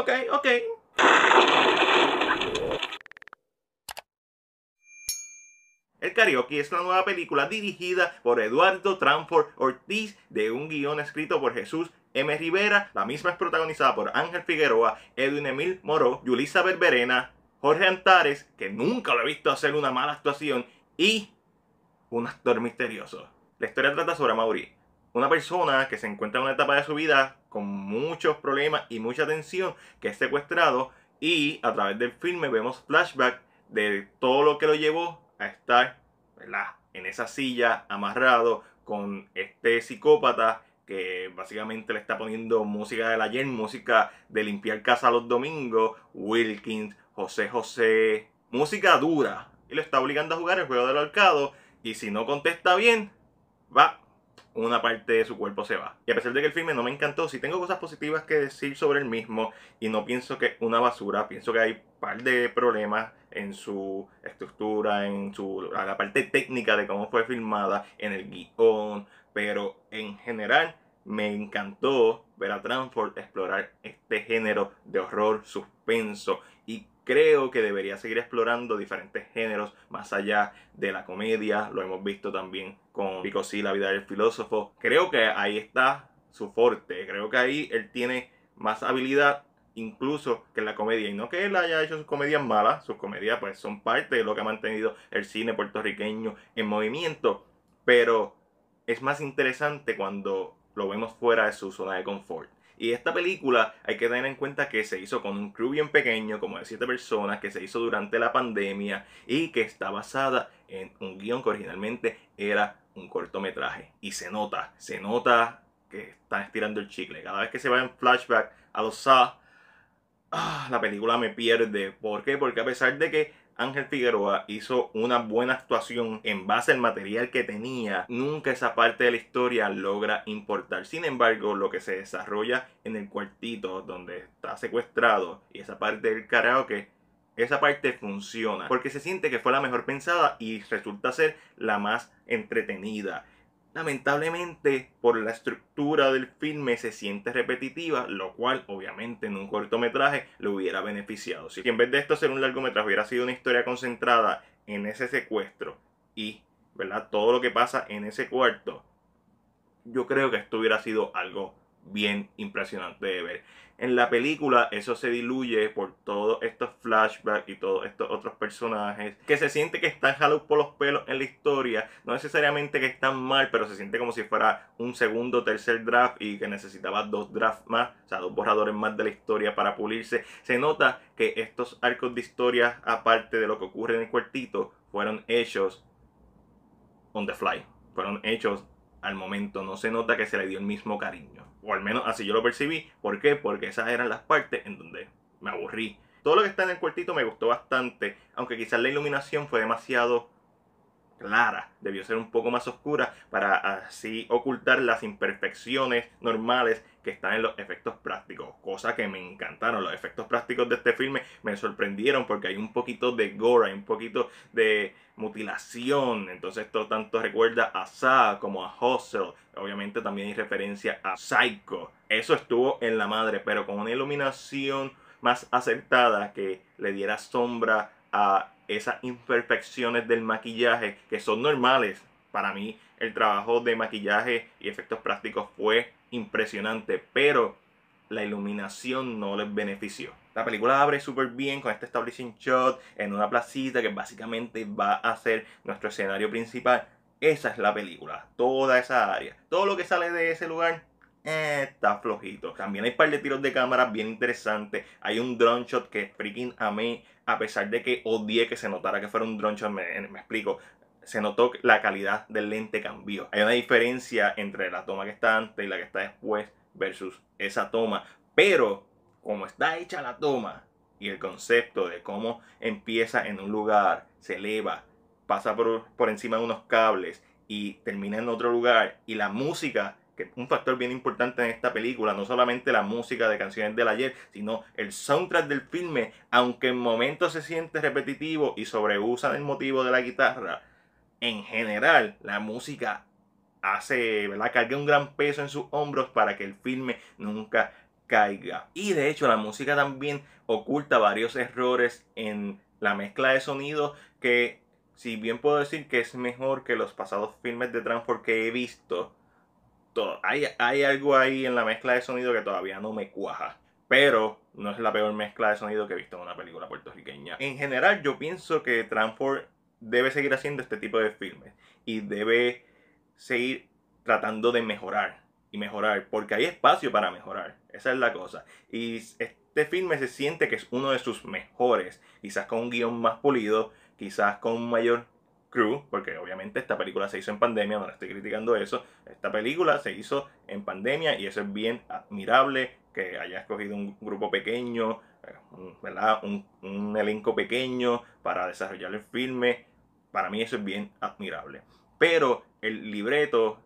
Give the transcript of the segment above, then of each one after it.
Ok, ok. El Karaoke es la nueva película dirigida por Eduardo Tranford Ortiz de un guión escrito por Jesús M. Rivera. La misma es protagonizada por Ángel Figueroa, Edwin Emil Moró, Yulisa Berberena, Jorge Antares, que nunca lo he visto hacer una mala actuación, y un actor misterioso. La historia trata sobre Mauri, una persona que se encuentra en una etapa de su vida con muchos problemas y mucha tensión, que es secuestrado y a través del filme vemos flashback de todo lo que lo llevó a estar en esa silla amarrado con este psicópata que básicamente le está poniendo música de la ayer, música de limpiar casa los domingos, Wilkins, José José, música dura. Y lo está obligando a jugar el juego del arcado y si no contesta bien, va una parte de su cuerpo se va. Y a pesar de que el filme no me encantó, si tengo cosas positivas que decir sobre el mismo y no pienso que una basura, pienso que hay un par de problemas en su estructura, en su la parte técnica de cómo fue filmada, en el guión, pero en general me encantó ver a Transford explorar este género de horror, suspenso y creo que debería seguir explorando diferentes géneros más allá de la comedia. Lo hemos visto también con Pico sí, La vida del filósofo. Creo que ahí está su fuerte. Creo que ahí él tiene más habilidad incluso que en la comedia. Y no que él haya hecho sus comedias malas. Sus comedias pues son parte de lo que ha mantenido el cine puertorriqueño en movimiento. Pero es más interesante cuando lo vemos fuera de su zona de confort. Y esta película hay que tener en cuenta que se hizo con un crew bien pequeño, como de siete personas, que se hizo durante la pandemia y que está basada en un guión que originalmente era un cortometraje. Y se nota, se nota que están estirando el chicle. Cada vez que se va en flashback a los Saw, ah, la película me pierde. ¿Por qué? Porque a pesar de que Ángel Figueroa hizo una buena actuación en base al material que tenía, nunca esa parte de la historia logra importar. Sin embargo, lo que se desarrolla en el cuartito donde está secuestrado y esa parte del karaoke esa parte funciona porque se siente que fue la mejor pensada y resulta ser la más entretenida. Lamentablemente, por la estructura del filme se siente repetitiva, lo cual obviamente en un cortometraje lo hubiera beneficiado. Si en vez de esto ser un largometraje hubiera sido una historia concentrada en ese secuestro y ¿verdad? todo lo que pasa en ese cuarto, yo creo que esto hubiera sido algo bien impresionante de ver. En la película eso se diluye por todos estos flashbacks y todos estos otros personajes que se siente que están jalados por los pelos en la historia. No necesariamente que están mal, pero se siente como si fuera un segundo, tercer draft y que necesitaba dos drafts más, o sea, dos borradores más de la historia para pulirse. Se nota que estos arcos de historia, aparte de lo que ocurre en el cuartito, fueron hechos on the fly. Fueron hechos al momento no se nota que se le dio el mismo cariño. O al menos así yo lo percibí. ¿Por qué? Porque esas eran las partes en donde me aburrí. Todo lo que está en el cuartito me gustó bastante, aunque quizás la iluminación fue demasiado clara, debió ser un poco más oscura para así ocultar las imperfecciones normales que están en los efectos prácticos, cosa que me encantaron. Los efectos prácticos de este filme me sorprendieron porque hay un poquito de gore, hay un poquito de mutilación, entonces esto tanto recuerda a Saw como a Hustle, obviamente también hay referencia a Psycho. Eso estuvo en la madre, pero con una iluminación más acertada que le diera sombra a esas imperfecciones del maquillaje que son normales. Para mí el trabajo de maquillaje y efectos prácticos fue impresionante, pero la iluminación no les benefició. La película abre súper bien con este establishing shot en una placita que básicamente va a ser nuestro escenario principal. Esa es la película, toda esa área. Todo lo que sale de ese lugar está flojito. También hay un par de tiros de cámara bien interesantes. Hay un drone shot que freaking a mí a pesar de que odié que se notara que fuera un drone shot, me, explico. Se notó que la calidad del lente cambió. Hay una diferencia entre la toma que está antes y la que está después versus esa toma. Pero como está hecha la toma y el concepto de cómo empieza en un lugar, se eleva, pasa por, por encima de unos cables y termina en otro lugar y la música un factor bien importante en esta película, no solamente la música de canciones del ayer, sino el soundtrack del filme, aunque en momentos se siente repetitivo y sobreusa el motivo de la guitarra, en general la música hace, ¿verdad? Carga un gran peso en sus hombros para que el filme nunca caiga. Y de hecho la música también oculta varios errores en la mezcla de sonidos que si bien puedo decir que es mejor que los pasados filmes de Transformers que he visto, hay, algo ahí en la mezcla de sonido que todavía no me cuaja. Pero no es la peor mezcla de sonido que he visto en una película puertorriqueña. En general, yo pienso que Transport debe seguir haciendo este tipo de filmes y debe seguir tratando de mejorar y mejorar, porque hay espacio para mejorar. Esa es la cosa. Y este filme se siente que es uno de sus mejores, quizás con un guión más pulido, quizás con un mayor Crew, porque obviamente esta película se hizo en pandemia, no la estoy criticando eso, esta película se hizo en pandemia y eso es bien admirable, que haya escogido un grupo pequeño, eh, ¿verdad? Un, un elenco pequeño para desarrollar el filme, para mí eso es bien admirable. Pero el libreto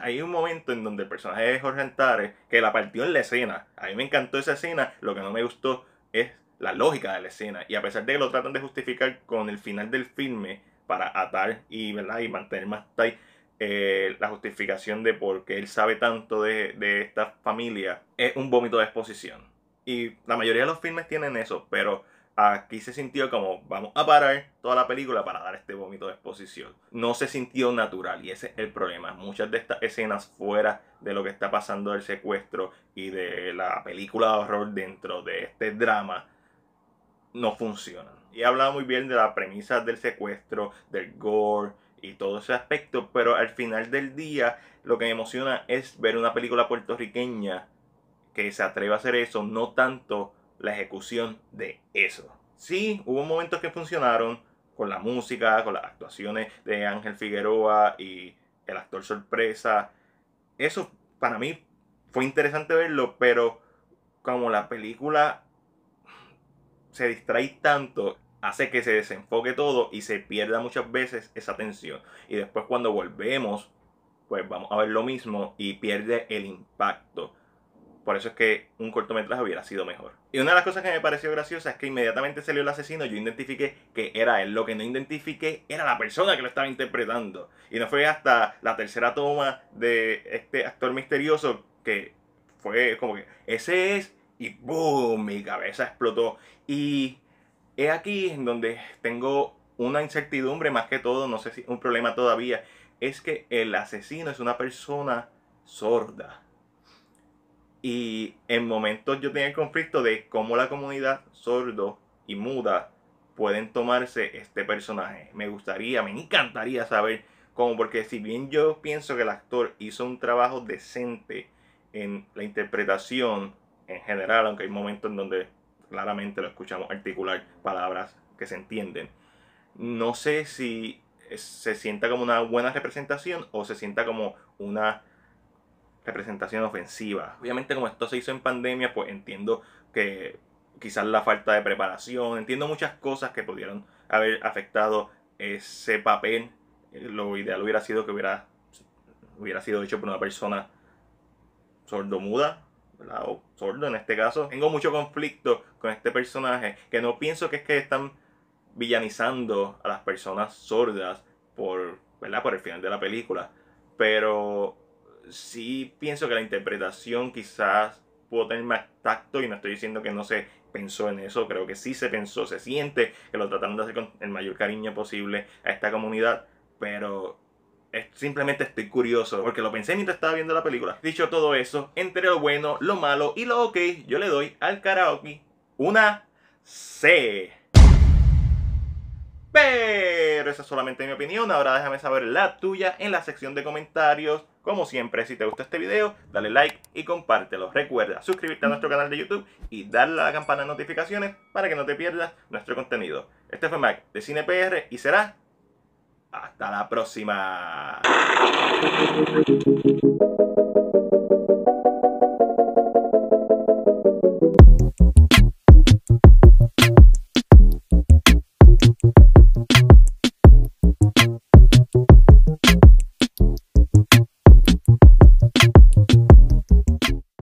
hay un momento en donde el personaje de Jorge Antares que la partió en la escena. A mí me encantó esa escena, lo que no me gustó es la lógica de la escena. Y a pesar de que lo tratan de justificar con el final del filme, para atar y, y mantener más tight eh, la justificación de por qué él sabe tanto de, de esta familia, es un vómito de exposición. Y la mayoría de los filmes tienen eso, pero aquí se sintió como vamos a parar toda la película para dar este vómito de exposición. No se sintió natural y ese es el problema. Muchas de estas escenas fuera de lo que está pasando del secuestro y de la película de horror dentro de este drama no funcionan. Y he hablado muy bien de la premisa del secuestro, del gore y todo ese aspecto, pero al final del día lo que me emociona es ver una película puertorriqueña que se atreva a hacer eso, no tanto la ejecución de eso. Sí, hubo momentos que funcionaron con la música, con las actuaciones de Ángel Figueroa y el actor sorpresa. Eso para mí fue interesante verlo, pero como la película se distrae tanto, hace que se desenfoque todo y se pierda muchas veces esa tensión. Y después cuando volvemos, pues vamos a ver lo mismo y pierde el impacto. Por eso es que un cortometraje hubiera sido mejor. Y una de las cosas que me pareció graciosa es que inmediatamente salió el asesino, yo identifiqué que era él. Lo que no identifiqué era la persona que lo estaba interpretando. Y no fue hasta la tercera toma de este actor misterioso que fue como que ese es y ¡boom! Mi cabeza explotó. Y es aquí en donde tengo una incertidumbre más que todo, no sé si un problema todavía, es que el asesino es una persona sorda. Y en momentos yo tenía el conflicto de cómo la comunidad sordo y muda pueden tomarse este personaje. Me gustaría, me encantaría saber cómo, porque si bien yo pienso que el actor hizo un trabajo decente en la interpretación, en general, aunque hay momentos en donde claramente lo escuchamos articular palabras que se entienden. No sé si se sienta como una buena representación o se sienta como una representación ofensiva. Obviamente como esto se hizo en pandemia, pues entiendo que quizás la falta de preparación, entiendo muchas cosas que pudieron haber afectado ese papel. Lo ideal hubiera sido que hubiera, hubiera sido hecho por una persona sordomuda o sordo en este caso. Tengo mucho conflicto con este personaje que no pienso que es que están villanizando a las personas sordas por, ¿verdad? por el final de la película, pero sí pienso que la interpretación quizás pudo tener más tacto y no estoy diciendo que no se pensó en eso, creo que sí se pensó, se siente que lo trataron de hacer con el mayor cariño posible a esta comunidad, pero simplemente estoy curioso porque lo pensé mientras estaba viendo la película. Dicho todo eso, entre lo bueno, lo malo y lo ok, yo le doy al karaoke una C. Pero esa es solamente mi opinión. Ahora déjame saber la tuya en la sección de comentarios. Como siempre, si te gustó este video, dale like y compártelo. Recuerda suscribirte a nuestro canal de YouTube y darle a la campana de notificaciones para que no te pierdas nuestro contenido. Este fue Mac de CinePR y será hasta la próxima.